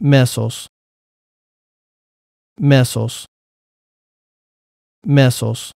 mesos, mesos, mesos.